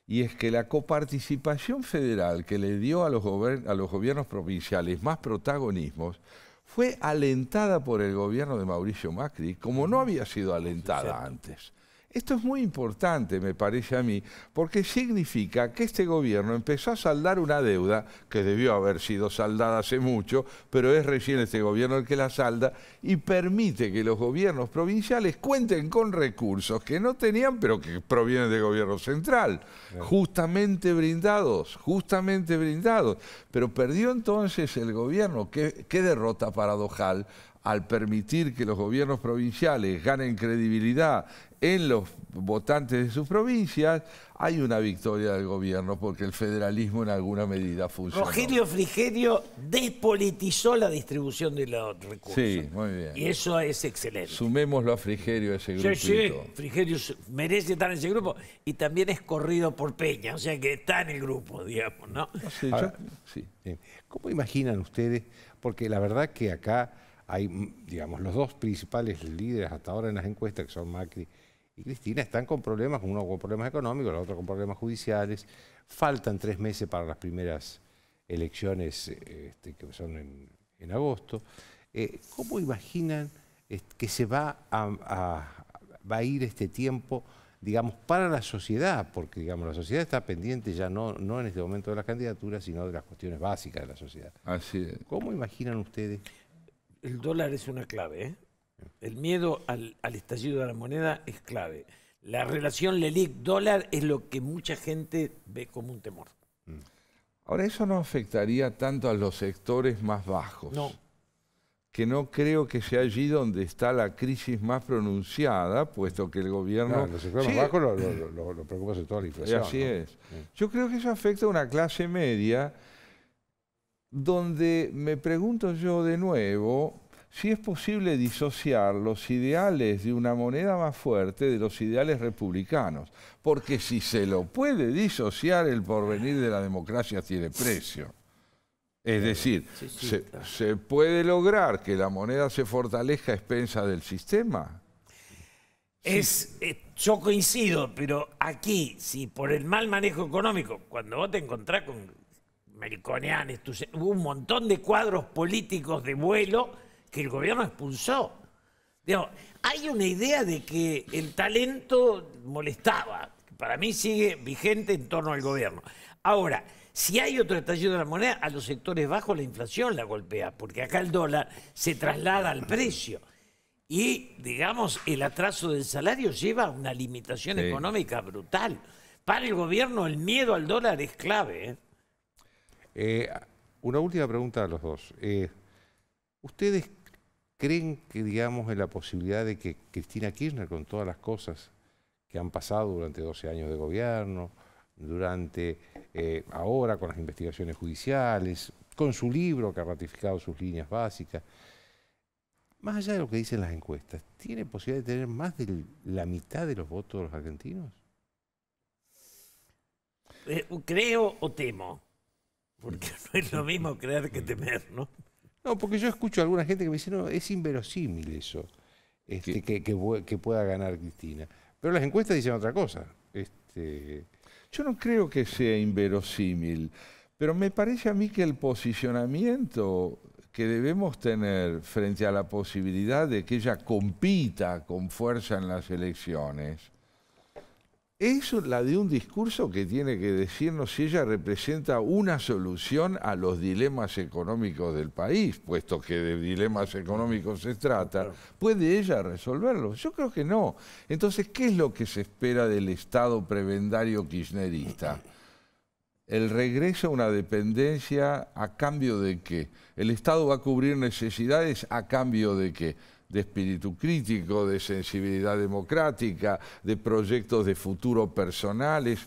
y es que la coparticipación federal que le dio a los, a los gobiernos provinciales más protagonismos fue alentada por el gobierno de Mauricio Macri, como no había sido alentada antes. Esto es muy importante, me parece a mí, porque significa que este gobierno empezó a saldar una deuda que debió haber sido saldada hace mucho, pero es recién este gobierno el que la salda y permite que los gobiernos provinciales cuenten con recursos que no tenían, pero que provienen del gobierno central, justamente brindados, justamente brindados. Pero perdió entonces el gobierno, qué, qué derrota paradojal, al permitir que los gobiernos provinciales ganen credibilidad en los votantes de sus provincias, hay una victoria del gobierno porque el federalismo en alguna medida funciona. Rogelio
Frigerio despolitizó la distribución de los recursos.
Sí, muy bien. Y eso
es excelente.
Sumémoslo a Frigerio a ese grupo. Sí,
Frigerio merece estar en ese grupo y también es corrido por Peña, o sea que está en el grupo, digamos, ¿no? Sí,
sí. Eh, ¿Cómo imaginan ustedes? Porque la verdad que acá hay, mm, digamos, los dos principales líderes hasta ahora en las encuestas, que son Macri y Cristina, están con problemas, uno con problemas económicos, el otro con problemas judiciales. Faltan tres meses para las primeras elecciones, eh, este, que son en, agosto. Eh, ¿Cómo imaginan que se va a, ir este tiempo? digamos, para la sociedad, porque digamos, la sociedad está pendiente ya no, no en este momento de las candidaturas, sino de las cuestiones básicas de la sociedad. Así es. ¿Cómo imaginan ustedes
el dólar es una clave. ¿eh? El miedo al, estallido de la moneda es clave. La relación LELIC-dólar es lo que mucha gente ve como un temor. Mm.
Ahora, eso no afectaría tanto a los sectores más bajos. No. Que no creo que sea allí donde está la crisis más pronunciada, puesto que el gobierno. los sectores bajos
lo, preocupa la inflación. Así
es. Yo creo que eso afecta a una clase media donde me pregunto yo de nuevo si es posible disociar los ideales de una moneda más fuerte de los ideales republicanos, porque si se lo puede disociar, el porvenir de la democracia tiene precio. Es decir, se, puede lograr que la moneda se fortalezca a expensas del sistema?
Es, eh, yo coincido, pero aquí, si por el mal manejo económico, cuando vos te encontrás con Melconian, un montón de cuadros políticos de vuelo que el gobierno expulsó. Digo, hay una idea de que el talento molestaba, para mí sigue vigente en torno al gobierno. Ahora, si hay otro estallido de la moneda, a los sectores bajos la inflación la golpea, porque acá el dólar se traslada al precio. Y, digamos, el atraso del salario lleva a una limitación económica brutal. Para el gobierno el miedo al dólar es clave. ¿eh?
Eh, una última pregunta a los dos. Eh, ¿Ustedes creen que, digamos, en la posibilidad de que Cristina Kirchner, con todas las cosas que han pasado durante 12 años de gobierno, durante eh, ahora con las investigaciones judiciales, con su libro que ha ratificado sus líneas básicas, más allá de lo que dicen las encuestas, ¿tiene posibilidad de tener más de la mitad de los votos de los argentinos?
creo o temo porque no es lo mismo creer que temer,
¿no? No, porque yo escucho a alguna gente que me dice, no, es inverosímil eso, este, que, pueda ganar Cristina. Pero las encuestas dicen otra cosa. Este...
Yo no creo que sea inverosímil, pero me parece a mí que el posicionamiento que debemos tener frente a la posibilidad de que ella compita con fuerza en las elecciones es la de un discurso que tiene que decirnos si ella representa una solución a los dilemas económicos del país, puesto que de dilemas económicos se trata. ¿Puede ella resolverlo? Yo creo que no. Entonces, ¿qué es lo que se espera del Estado prebendario kirchnerista? El regreso a una dependencia a cambio de qué? El Estado va a cubrir necesidades a cambio de qué? de espíritu crítico, de sensibilidad democrática, de proyectos de futuro personales.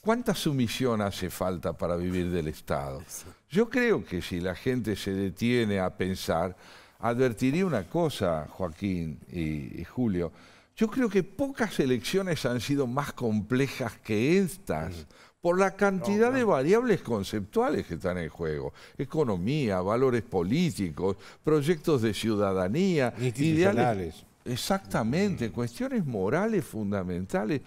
¿Cuánta sumisión hace falta para vivir del Estado? Yo creo que si la gente se detiene a pensar, advertiría una cosa, Joaquín y, Julio, yo creo que pocas elecciones han sido más complejas que estas, por la cantidad de variables conceptuales que están en juego. Economía, valores políticos, proyectos de ciudadanía, ideales. Exactamente, mm. cuestiones morales fundamentales.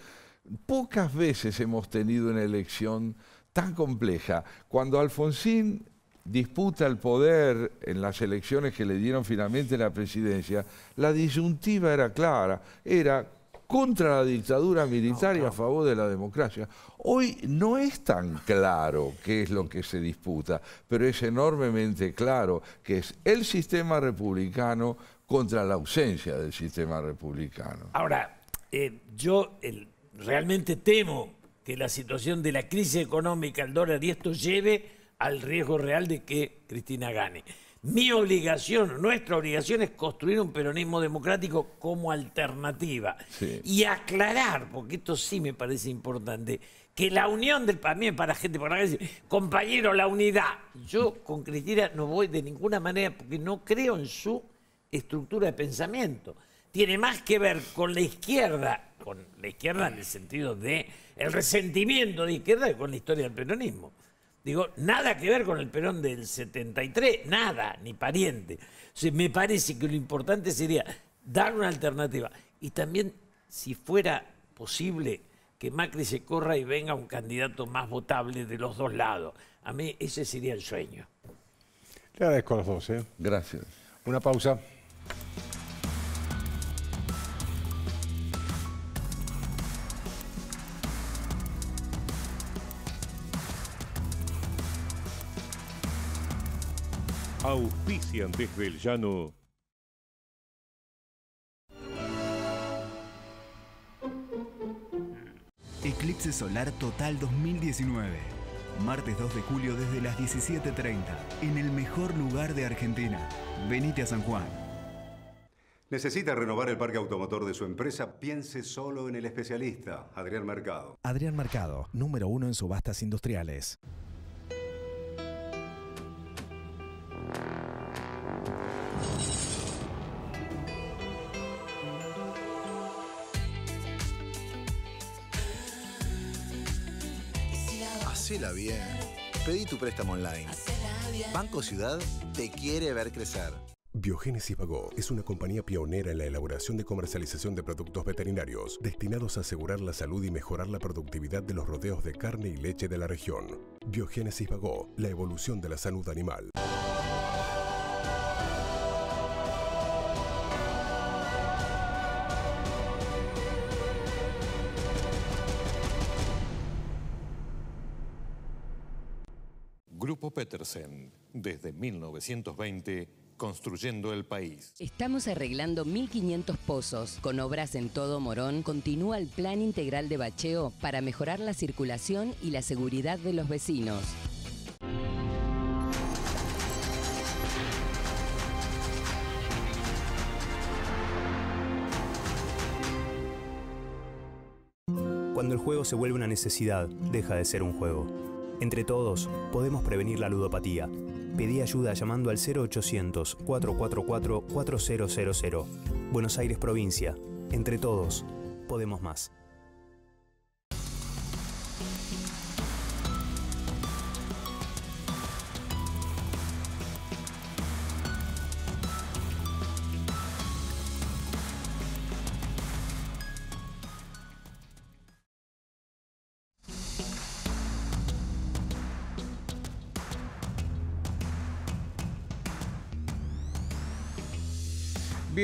Pocas veces hemos tenido una elección tan compleja. Cuando Alfonsín disputa el poder en las elecciones que le dieron finalmente la presidencia, la disyuntiva era clara, era contra la dictadura militar y a favor de la democracia. Hoy no es tan claro qué es lo que se disputa, pero es enormemente claro que es el sistema republicano contra la ausencia del sistema republicano. Ahora,
eh, yo realmente temo que la situación de la crisis económica, el dólar y esto lleve al riesgo real de que Cristina gane. Mi obligación, nuestra obligación es construir un peronismo democrático como alternativa. Y aclarar, porque esto sí me parece importante, que la unión del mí para gente por decir, compañero, la unidad. Yo con Cristina no voy de ninguna manera porque no creo en su estructura de pensamiento. Tiene más que ver con la izquierda, con la izquierda en el sentido de el resentimiento de izquierda que con la historia del peronismo. Digo, nada que ver con el Perón del 73, nada, ni pariente. O me parece que lo importante sería dar una alternativa. Y también, si fuera posible, que Macri se corra y venga un candidato más votable de los dos lados. A mí ese sería el sueño.
Le agradezco a los dos. ¿eh? Gracias. Una pausa. Auspician desde el llano. Eclipse Solar Total 2019. Martes 2 de julio desde las 17.30, en el mejor lugar de Argentina. Venite a San Juan. ¿Necesita renovar el parque automotor de su empresa? Piense solo en el especialista, Adrián Mercado. Adrián Mercado,
número uno en subastas industriales.
Hacela bien. Pedí tu préstamo online. Banco Ciudad te quiere ver crecer. Biogénesis Bagó es una compañía pionera en la elaboración de comercialización de productos veterinarios destinados a asegurar la salud y mejorar la productividad de los rodeos de carne y leche de la región. Biogénesis Bagó, la evolución de la salud animal. Grupo Petersen, desde 1920, construyendo el país.
Estamos arreglando 1.500 pozos. Con obras en todo Morón, continúa el plan integral de bacheo para mejorar la circulación y la seguridad de los vecinos.
Cuando el juego se vuelve una necesidad, deja de ser un juego entre todos, podemos prevenir la ludopatía. Pedí ayuda llamando al 0800-444-4000. Buenos Aires, provincia. Entre todos, podemos más.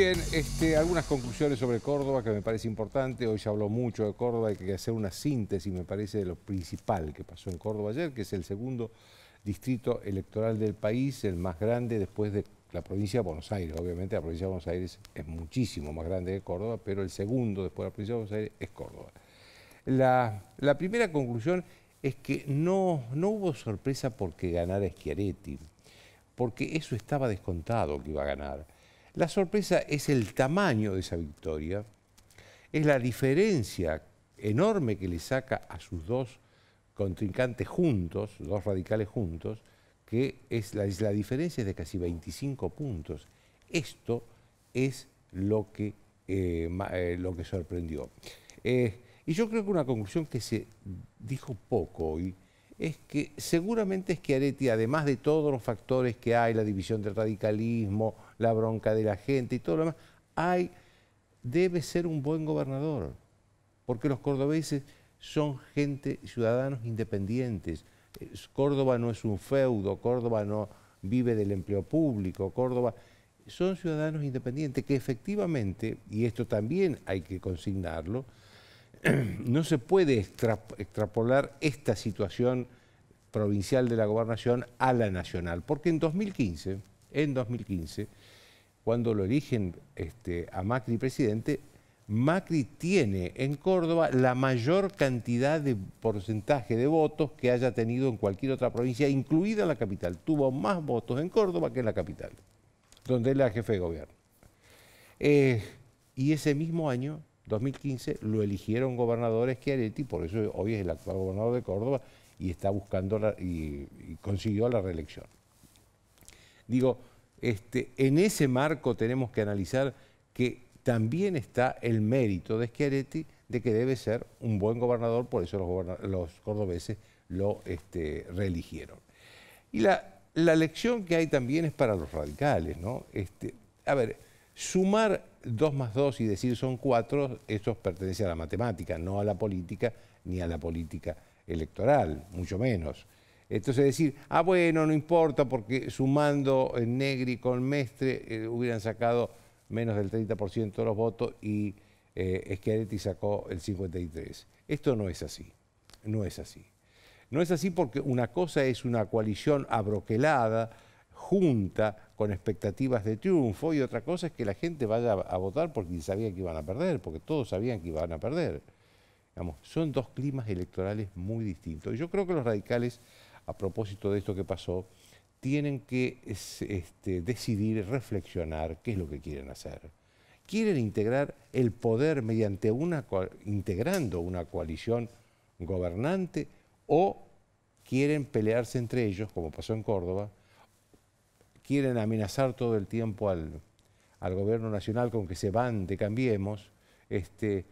Bien, este, algunas conclusiones sobre Córdoba que me parece importante. Hoy se habló mucho de Córdoba, hay que hacer una síntesis, me parece, de lo principal que pasó en Córdoba ayer, que es el segundo distrito electoral del país, el más grande después de la provincia de Buenos Aires. Obviamente la provincia de Buenos Aires es muchísimo más grande que Córdoba, pero el segundo después de la provincia de Buenos Aires es Córdoba. La, primera conclusión es que no, no hubo sorpresa porque ganara Schiaretti, porque eso estaba descontado que iba a ganar. La sorpresa es el tamaño de esa victoria, es la diferencia enorme que le saca a sus dos contrincantes juntos, dos radicales juntos, que es la, diferencia es de casi 25 puntos. Esto es lo que, eh, eh, lo que sorprendió. Eh, y yo creo que una conclusión que se dijo poco hoy es que seguramente es que Schiaretti, además de todos los factores que hay, la división del radicalismo, la bronca de la gente y todo lo demás. Hay, debe ser un buen gobernador, porque los cordobeses son gente, ciudadanos independientes. Córdoba no es un feudo, Córdoba no vive del empleo público, Córdoba... Son ciudadanos independientes que efectivamente, y esto también hay que consignarlo, no se puede extrapolar esta situación provincial de la gobernación a la nacional, porque en 2015, en 2015 cuando lo eligen este, a Macri presidente, Macri tiene en Córdoba la mayor cantidad de porcentaje de votos que haya tenido en cualquier otra provincia, incluida la capital. Tuvo más votos en Córdoba que en la capital, donde él era jefe de gobierno. Eh, y ese mismo año, 2015, lo eligieron gobernadores Schiaretti, por eso hoy es el actual gobernador de Córdoba y está buscando y consiguió la reelección. Digo, este, en ese marco tenemos que analizar que también está el mérito de Schiaretti de que debe ser un buen gobernador, por eso los, cordobeses lo este, reeligieron. Y la, lección que hay también es para los radicales, ¿no? Este, a ver, sumar 2 más 2 y decir son 4, eso pertenece a la matemática, no a la política, ni a la política electoral, mucho menos. Entonces decir, ah, bueno, no importa porque sumando Negri con Mestre eh, hubieran sacado menos del 30% de los votos y eh, Schiaretti sacó el 53%. Esto no es así, no es así. No es así porque una cosa es una coalición abroquelada, junta, con expectativas de triunfo, y otra cosa es que la gente vaya a votar porque sabía que iban a perder, porque todos sabían que iban a perder. son dos climas electorales muy distintos. yo creo que los radicales a propósito de esto que pasó, tienen que este, decidir, reflexionar qué es lo que quieren hacer. Quieren integrar el poder mediante una integrando una coalición gobernante o quieren pelearse entre ellos, como pasó en Córdoba, quieren amenazar todo el tiempo al, gobierno nacional con que se van de Cambiemos, este,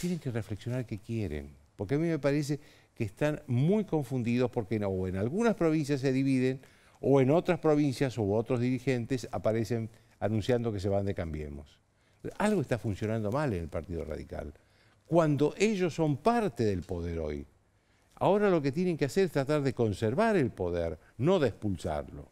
tienen que reflexionar qué quieren. Porque a mí me parece que están muy confundidos porque o en algunas provincias se dividen o en otras provincias u otros dirigentes aparecen anunciando que se van de Cambiemos. Algo está funcionando mal en el Partido Radical. Cuando ellos son parte del poder hoy, ahora lo que tienen que hacer es tratar de conservar el poder, no de expulsarlo.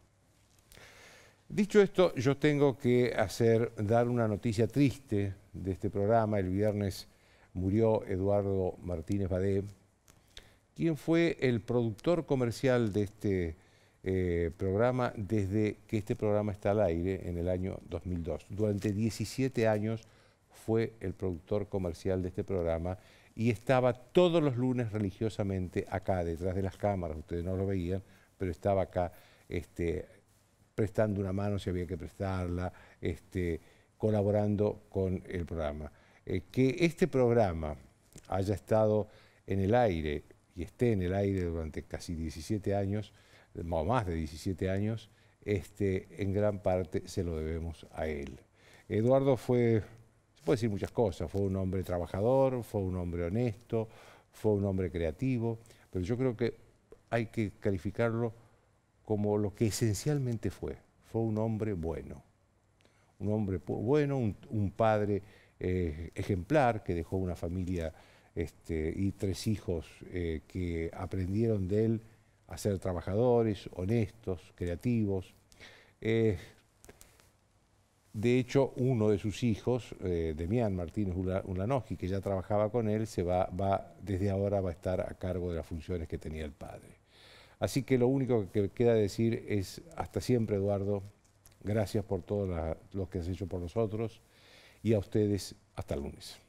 Dicho esto, yo tengo que hacer, dar una noticia triste de este programa. El viernes murió Eduardo Martínez Badé, ¿Quién fue el productor comercial de este eh, programa desde que este programa está al aire en el año 2002. Durante 17 años fue el productor comercial de este programa y estaba todos los lunes religiosamente acá, detrás de las cámaras, ustedes no lo veían, pero estaba acá este, prestando una mano si había que prestarla, este, colaborando con el programa. Eh, que este programa haya estado en el aire y esté en el aire durante casi 17 años, o más de 17 años, este, en gran parte se lo debemos a él. Eduardo fue, se puede decir muchas cosas, fue un hombre trabajador, fue un hombre honesto, fue un hombre creativo, pero yo creo que hay que calificarlo como lo que esencialmente fue, fue un hombre bueno, un hombre bueno, un, padre eh, ejemplar que dejó una familia este, y tres hijos eh, que aprendieron de él a ser trabajadores, honestos, creativos. Eh, de hecho, uno de sus hijos, eh, Demián Martínez Ulanoji, que ya trabajaba con él, se va, desde ahora va a estar a cargo de las funciones que tenía el padre. Así que lo único que queda decir es hasta siempre, Eduardo, gracias por todo lo que has hecho por nosotros y a ustedes hasta el lunes.